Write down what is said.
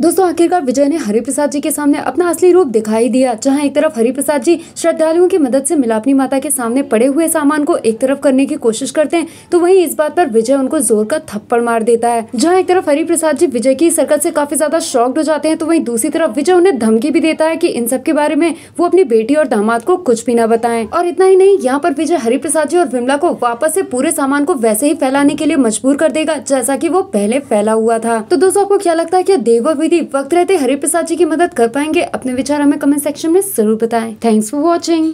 दोस्तों आखिरकार विजय ने हरिप्रसाद जी के सामने अपना असली रूप दिखाई दिया जहां एक तरफ हरिप्रसाद जी श्रद्धालुओं की मदद से मिलापनी माता के सामने पड़े हुए सामान को एक तरफ करने की कोशिश करते हैं तो वहीं इस बात पर विजय उनको जोर का थप्पड़ मार देता है जहाँ एक तरफ हरिप्रसाद जी विजय की सरकत से काफी ज्यादा शॉक्ड हो जाते हैं तो वही दूसरी तरफ विजय उन्हें धमकी भी देता है की इन सब के बारे में वो अपनी बेटी और दामाद को कुछ भी न बताए और इतना ही नहीं यहाँ पर विजय हरिप्रसाद जी और विमला को वापस ऐसी पूरे सामान को वैसे ही फैलाने के लिए मजबूर कर देगा जैसा की वो पहले फैला हुआ था तो दोस्तों आपको क्या लगता है की देवो विधि वक्त रहते हरिप्रसाद जी की मदद कर पाएंगे अपने विचार हमें कमेंट सेक्शन में जरूर बताएं थैंक्स फॉर वॉचिंग